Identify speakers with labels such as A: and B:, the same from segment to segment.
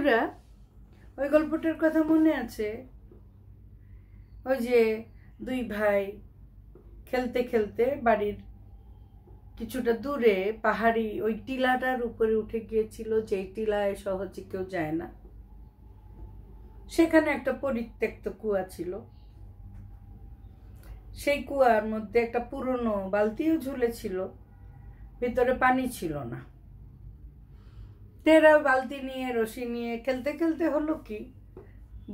A: বন্ধুরা ওই গল্পটার কথা মনে আছে ওই যে দুই ভাই খেলতে খেলতে বাড়ির কিছুটা দূরে পাহাড়ি ওই টিলাটার উপরে উঠে গিয়েছিল যে টিলায় সহজে কেউ যায় না সেখানে একটা পরিত্যক্ত কুয়া ছিল সেই কুয়ার মধ্যে একটা পুরনো বালতিও ঝুলেছিল ভিতরে পানি ছিল না টেরা বালতি নিয়ে রশি নিয়ে খেলতে খেলতে হলো কি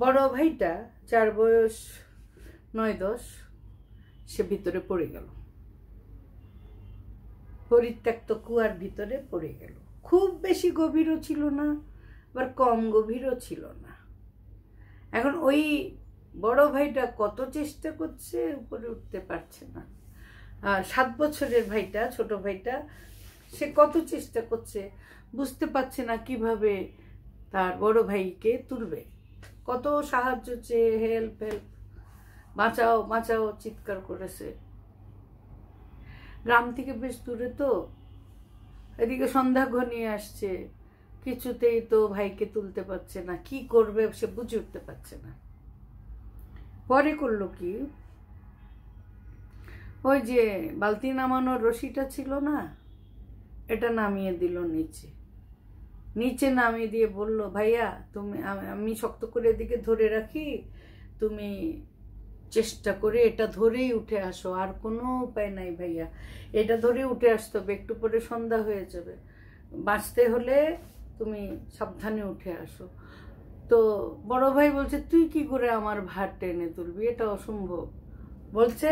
A: বড় ভাইটা চার বয়স নয় দশ সে ভিতরে পড়ে গেল পরিত্যক্ত কুয়ার ভিতরে পড়ে গেল খুব বেশি গভীরও ছিল না আবার কম গভীরও ছিল না এখন ওই বড় ভাইটা কত চেষ্টা করছে উপরে উঠতে পারছে না আর সাত বছরের ভাইটা ছোট ভাইটা সে কত চেষ্টা করছে বুঝতে পারছে না কিভাবে তার বড় ভাইকে তুলবে কত সাহায্য চেয়ে হেল্প হেল্প বাঁচাও বাঁচাও চিৎকার করেছে গ্রাম থেকে বেশ দূরে তো এদিকে সন্ধ্যা ঘনিয়ে আসছে কিছুতেই তো ভাইকে তুলতে পারছে না কি করবে সে বুঝে উঠতে পারছে না পরে করলো কি ওই যে বালতি নামানোর রশিটা ছিল না এটা নামিয়ে দিল নিচে নিচে নামিয়ে দিয়ে বলল ভাইয়া তুমি আমি শক্ত করে এদিকে ধরে রাখি তুমি চেষ্টা করে এটা ধরেই উঠে আসো আর কোনো উপায় নাই ভাইয়া এটা ধরে উঠে আসতে হবে একটু পরে সন্ধ্যা হয়ে যাবে বাঁচতে হলে তুমি সাবধানে উঠে আসো তো বড় ভাই বলছে তুই কি করে আমার ভার টেনে তুলবি এটা অসম্ভব বলছে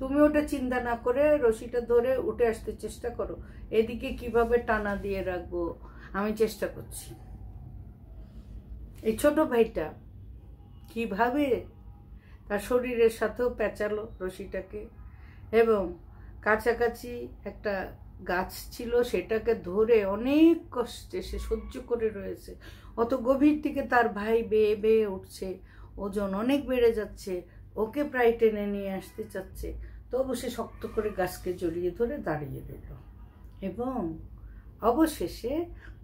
A: তুমি ওটা চিন্তা না করে রশিটা ধরে উঠে আসতে চেষ্টা করো এদিকে কিভাবে টানা দিয়ে রাখবো আমি চেষ্টা করছি এই ছোট ভাইটা কিভাবে তার শরীরের সাথেও পেঁচালো রশিটাকে এবং কাছাকাছি একটা গাছ ছিল সেটাকে ধরে অনেক কষ্টে সে সহ্য করে রয়েছে অত গভীর থেকে তার ভাই বেয়ে বেয়ে উঠছে ওজন অনেক বেড়ে যাচ্ছে ওকে প্রায় টেনে নিয়ে আসতে চাচ্ছে তবু সে শক্ত করে গাছকে জড়িয়ে ধরে দাঁড়িয়ে দিল এবং অবশেষে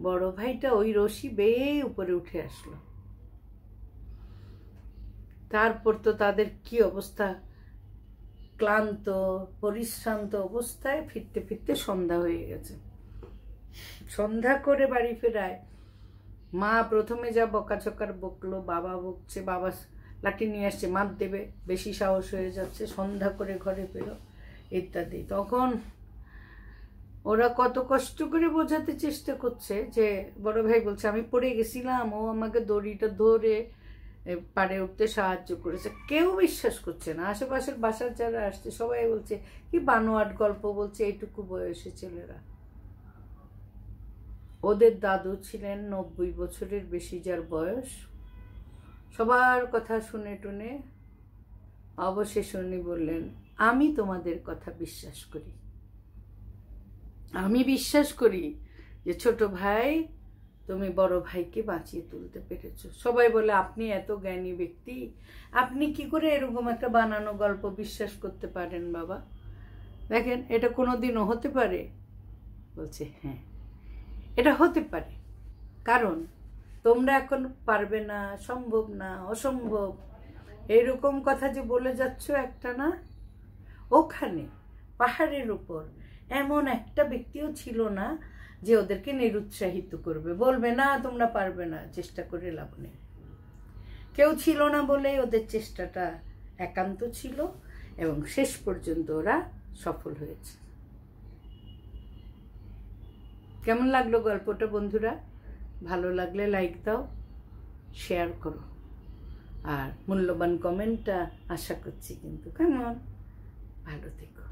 A: বড় ভাইটা ওই রশি বেয়ে উপরে উঠে আসলো তারপর তো তাদের কি অবস্থা ক্লান্ত পরিশ্রান্ত অবস্থায় ফিরতে ফিরতে সন্ধ্যা হয়ে গেছে সন্ধ্যা করে বাড়ি ফেরায় মা প্রথমে যা বকাচকার বকলো বাবা বকছে বাবা লাঠি নিয়ে আসছে মাপ দেবে বেশি সাহস হয়ে যাচ্ছে সন্ধ্যা করে ঘরে বেরো ইত্যাদি তখন ওরা কত কষ্ট করে বোঝাতে চেষ্টা করছে যে বড় ভাই বলছে আমি পড়ে গেছিলাম ও আমাকে দড়িটা ধরে পারে উঠতে সাহায্য করেছে কেউ বিশ্বাস করছে না আশেপাশের বাসার যারা আসছে সবাই বলছে কি বানোয়াট গল্প বলছে এইটুকু বয়সে ছেলেরা ওদের দাদু ছিলেন নব্বই বছরের বেশি যার বয়স সবার কথা শুনে টুনে অবশেষ উনি বললেন আমি তোমাদের কথা বিশ্বাস করি আমি বিশ্বাস করি যে ছোট ভাই তুমি বড় ভাইকে বাঁচিয়ে তুলতে পেরেছ সবাই বলে আপনি এত জ্ঞানী ব্যক্তি আপনি কি করে এরকম একটা বানানো গল্প বিশ্বাস করতে পারেন বাবা দেখেন এটা কোনো দিনও হতে পারে বলছে হ্যাঁ এটা হতে পারে কারণ তোমরা এখন পারবে না সম্ভব না অসম্ভব এরকম কথা যে বলে যাচ্ছ একটা না ওখানে পাহাড়ের উপর এমন একটা ব্যক্তিও ছিল না যে ওদেরকে নিরুৎসাহিত করবে বলবে না তোমরা পারবে না চেষ্টা করে লাভ নেই কেউ ছিল না বলেই ওদের চেষ্টাটা একান্ত ছিল এবং শেষ পর্যন্ত ওরা সফল হয়েছে কেমন লাগলো গল্পটা বন্ধুরা ভালো লাগলে লাইক দাও শেয়ার করো আর মূল্যবান কমেন্টটা আশা করছি কিন্তু কেমন ভালো থেকো